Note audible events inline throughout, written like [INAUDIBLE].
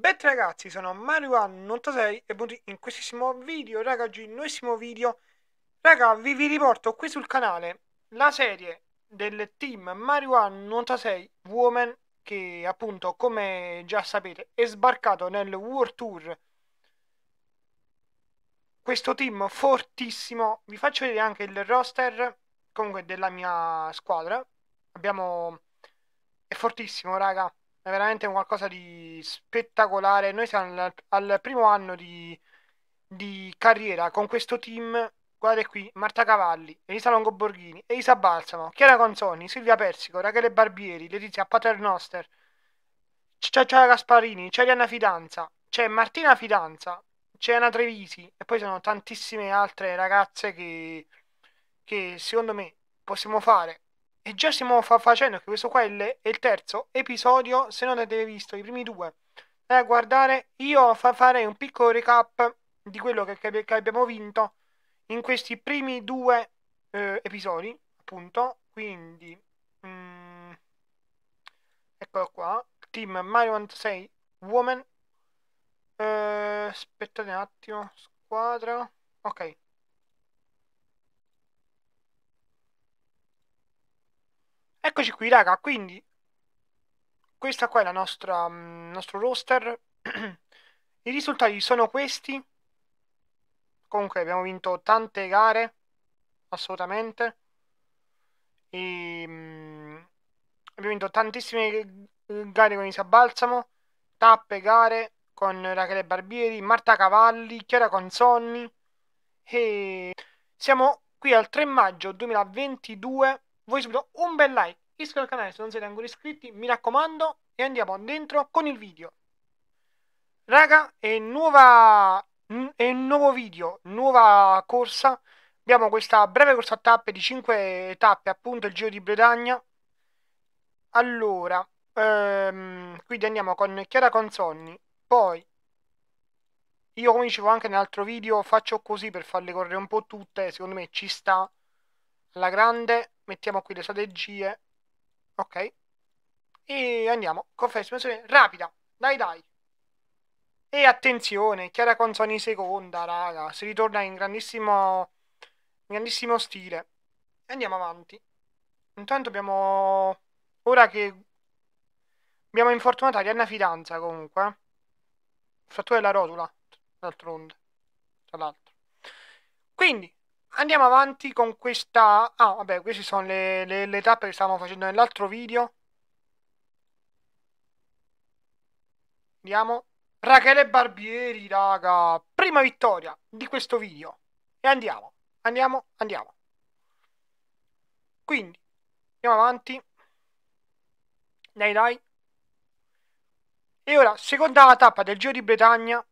Bene ragazzi, sono Mario86 e benvenuti in questissimo video, ragazzi, oggi il nuovissimo video. Raga, vi, vi, riporto qui sul canale la serie del team Mario96 Woman che appunto, come già sapete, è sbarcato nel World Tour. Questo team fortissimo, vi faccio vedere anche il roster comunque della mia squadra. Abbiamo... è fortissimo, raga è veramente qualcosa di spettacolare. Noi siamo al, al primo anno di, di, carriera con questo team. Guardate qui, Marta Cavalli, Elisa Longoborghini, Elisa Balsamo, Chiara Consoni, Silvia Persico, Rachele Barbieri, Letizia Paternoster, c'è Ciara Gasparini, c'è Arianna Fidanza, c'è Martina Fidanza, c'è Anna Trevisi e poi sono tantissime altre ragazze che, che secondo me possiamo fare e già stiamo fa- facendo che questo qua è il, è il terzo episodio, se non avete visto i primi due. Eh, guardare, io fa- farei un piccolo recap di quello che, che, abbiamo vinto in questi primi due eh, episodi, appunto. Quindi, mm, eccolo qua, team Mario 96 Woman. Eh, aspettate un attimo, squadra. Ok. Eccoci qui, raga, quindi questa qua è la nostra mh, mm, nostro roster. [CLEARS THROAT] I risultati sono questi. Comunque abbiamo vinto tante gare, assolutamente. E, mh, mm, abbiamo vinto tantissime gare con Isa Balsamo, tappe, gare con Rachele Barbieri, Marta Cavalli, Chiara Consonni e siamo qui al 3 maggio 2022 voi subito un bel like, iscrivetevi al canale se non siete ancora iscritti, mi raccomando, e andiamo dentro con il video. Raga, è, nuova, è un nuovo video, nuova corsa, abbiamo questa breve corsa a tappe di 5 tappe, appunto il Giro di Bretagna. Allora, ehm, quindi andiamo con Chiara Consonni, poi io come dicevo anche nell'altro video faccio così per farle correre un po' tutte, secondo me ci sta la grande mettiamo qui le strategie, ok? E andiamo, confessione rapida, dai dai. E attenzione, Chiara Consoni seconda, raga, si ritorna in grandissimo, in grandissimo stile. Andiamo avanti. Intanto abbiamo, ora che abbiamo infortunato Arianna Fidanza comunque, eh. frattura della rotula, d'altronde, tra l'altro. Quindi, andiamo avanti con questa... Ah, vabbè, queste sono le, le, le tappe che stavamo facendo nell'altro video. Andiamo. Rachele Barbieri, raga. Prima vittoria di questo video. E andiamo, andiamo, andiamo. Quindi, andiamo avanti. Dai, dai. E ora, seconda tappa del Giro di Bretagna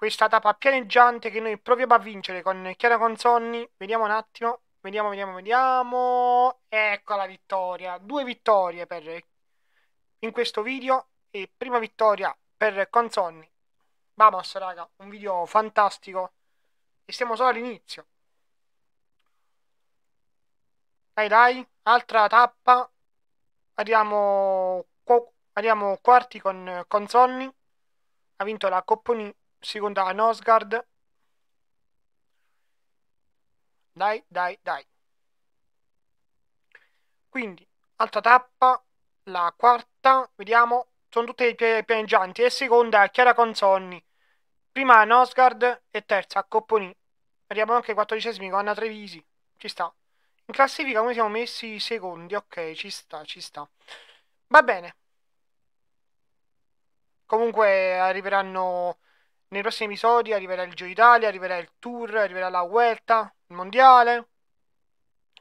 questa tappa pianeggiante che noi proviamo a vincere con Chiara Consonni. Vediamo un attimo, vediamo, vediamo, vediamo. Ecco la vittoria, due vittorie per... in questo video e prima vittoria per Consonni. Vamos raga, un video fantastico e siamo solo all'inizio. Dai dai, altra tappa. Arriviamo, arriviamo quarti con Consonni. Ha vinto la Copponi Seconda la Nosgard. Dai, dai, dai. Quindi, altra tappa, la quarta, vediamo, sono tutte pianeggianti. E seconda Chiara Consonni, prima Nosgard e terza Copponi. Arriviamo anche ai quattordicesimi con Anna Trevisi, ci sta. In classifica noi siamo messi secondi, ok, ci sta, ci sta. Va bene. Comunque arriveranno nei prossimi episodi arriverà il Giro d'Italia, arriverà il Tour, arriverà la Vuelta, il Mondiale.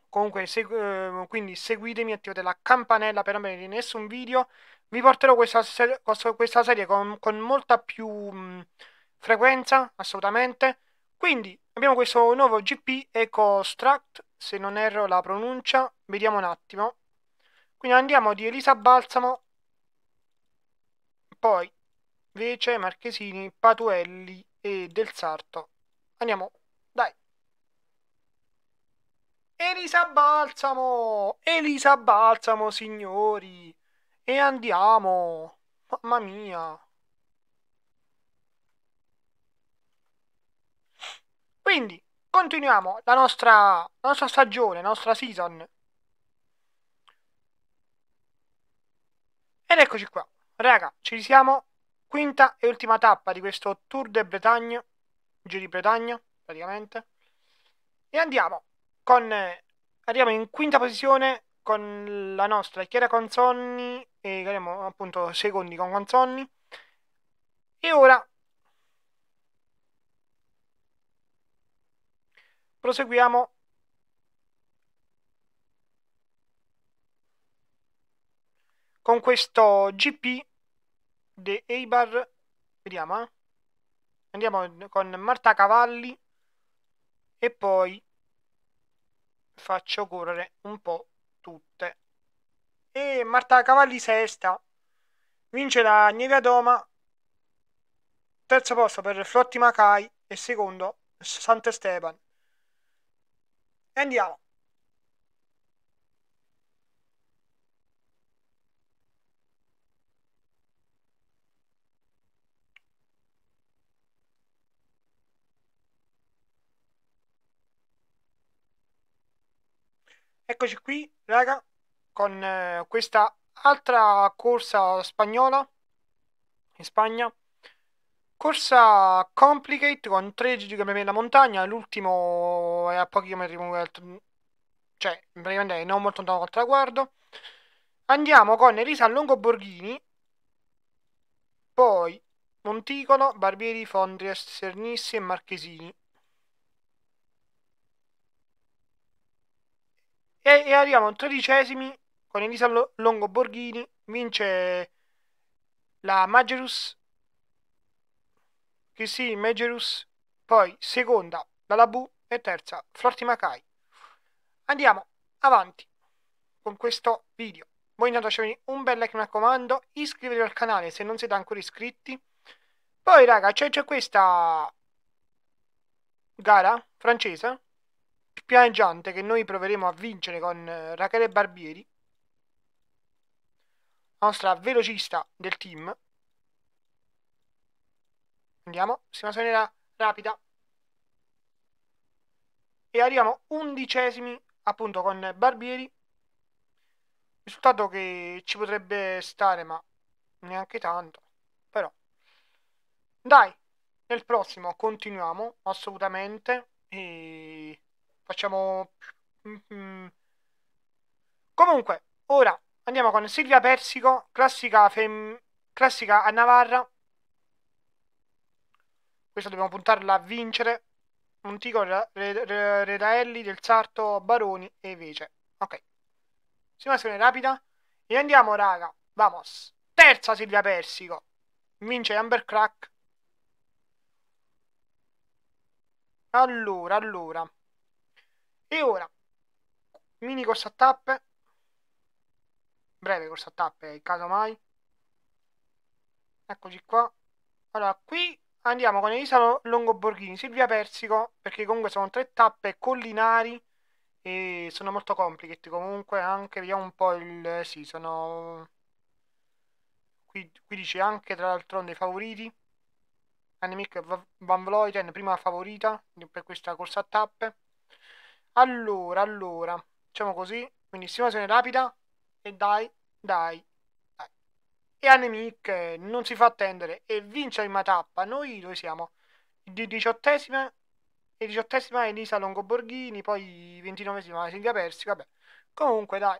Comunque, segu- ehm, quindi seguitemi, attivate la campanella per non perdere nessun video. Vi porterò questa, ser- questa serie con-, con, molta più mh, frequenza, assolutamente. Quindi, abbiamo questo nuovo GP EcoStract, se non erro la pronuncia, vediamo un attimo. Quindi andiamo di Elisa Balsamo, poi Vece, Marchesini, Patuelli e Del Sarto. Andiamo, dai. Elisa Balsamo, Elisa Balsamo, signori. E andiamo. Mamma mia. Quindi, continuiamo la nostra, la nostra stagione, la nostra season. Ed eccoci qua. Raga, ci siamo Quinta e ultima tappa di questo Tour de Bretagne, Giro di Bretagna praticamente. E andiamo con... Arriviamo in quinta posizione con la nostra Chiara Consonni e caliamo appunto secondi con Consonni. E ora proseguiamo con questo GP De Eibar. Vediamo, eh. Andiamo con Marta Cavalli. E poi faccio correre un po' tutte. E Marta Cavalli sesta. Vince la Nieviadoma. Terzo posto per Flotti Macai e secondo Sant'Esteban. E andiamo. Eccoci qui, raga, con eh, questa altra corsa spagnola in Spagna. Corsa Complicate con 13 km da montagna, l'ultimo è a pochi chilometri cioè praticamente non molto lontano dal traguardo. Andiamo con Elisa Borghini, poi Monticolo, Barbieri, Fondries, Sernissi e Marchesini. E, e arriviamo a tredicesimi con Elisa Longo Borghini, vince la Magerus, che sì, Magerus, poi seconda la Labu e terza Florti Macai. Andiamo avanti con questo video. Voi intanto lasciatemi un bel like mi raccomando, iscrivetevi al canale se non siete ancora iscritti. Poi raga, c'è questa gara francese pianeggiante che noi proveremo a vincere con eh, Rachele Barbieri, la nostra velocista del team. Andiamo, si simulazione rapida. E arriviamo undicesimi appunto con Barbieri. Risultato che ci potrebbe stare, ma neanche tanto. Però, dai, nel prossimo continuiamo assolutamente. E Facciamo... Mm-hmm. Comunque, ora andiamo con Silvia Persico, classica, fem... classica a Navarra. Questa dobbiamo puntarla a vincere. Montico, Redaelli, Del Sarto, Baroni e Vece. Ok. Simulazione rapida. E andiamo, raga. Vamos. Terza Silvia Persico. Vince Amber Crack. Allora, allora. E ora, mini corsa a tappe, breve corsa a tappe, caso mai. Eccoci qua. Allora, qui andiamo con Elisa Longoborghini, Silvia Persico, perché comunque sono tre tappe collinari e sono molto complicate comunque anche, vediamo un po' il... sì, sono... Qui, qui dice anche tra l'altro dei favoriti. Annemiek van Vleuten, prima favorita per questa corsa a tappe. Allora, allora, facciamo così. Quindi simulazione rapida. E dai, dai, dai. E Anemic non si fa attendere e vince in tappa. Noi dove siamo? Di diciottesima e diciottesima Elisa Longoborghini, poi ventinovesima Silvia Persi, vabbè. Comunque dai.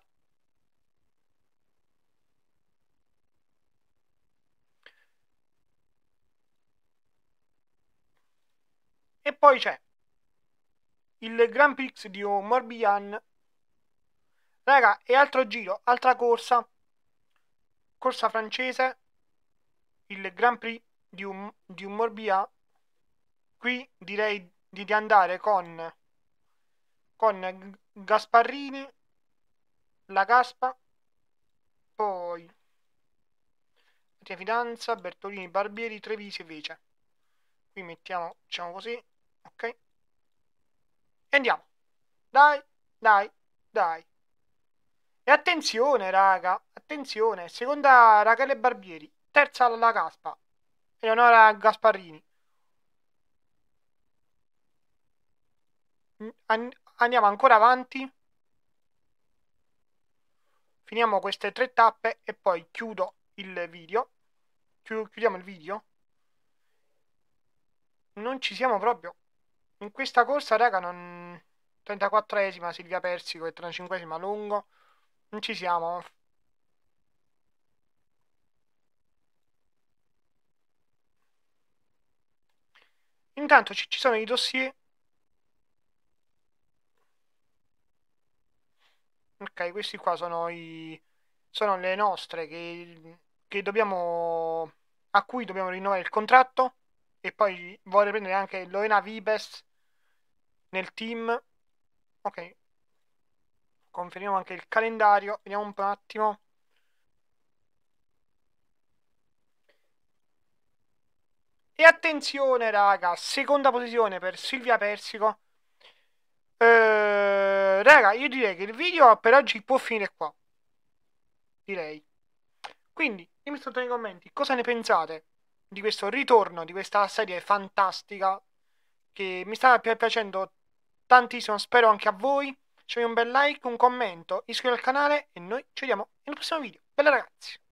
E poi c'è il Grand Prix di Morbihan. Raga, e altro giro, altra corsa. Corsa francese, il Grand Prix di, un, di Morbihan. Qui direi di, di andare con, con Gasparrini, la Gaspa, poi Mattia Fidanza, Bertolini, Barbieri, Trevisi e Vece. Qui mettiamo, diciamo così, ok? E andiamo. Dai, dai, dai. E attenzione, raga. Attenzione. Seconda Rachele Barbieri. Terza alla Caspa. Eleonora Gasparrini. Andiamo ancora avanti. Finiamo queste tre tappe e poi chiudo il video. Chiudiamo il video. Non ci siamo proprio. In questa corsa, raga, non... 34esima Silvia Persico e 35esima Longo. Non ci siamo. Intanto ci, sono i dossier. Ok, questi qua sono i sono le nostre che, che dobbiamo a cui dobbiamo rinnovare il contratto e poi vorrei prendere anche l'Oena Vibes nel team. Ok. Confermiamo anche il calendario. Vediamo un attimo. E attenzione, raga, seconda posizione per Silvia Persico. Eh, raga, io direi che il video per oggi può finire qua. Direi. Quindi, dimmi sotto nei commenti cosa ne pensate di questo ritorno, di questa serie fantastica che mi sta piacendo tantissimo, spero anche a voi. Ci un bel like, un commento, iscrivetevi al canale e noi ci vediamo nel prossimo video. Bella ragazzi!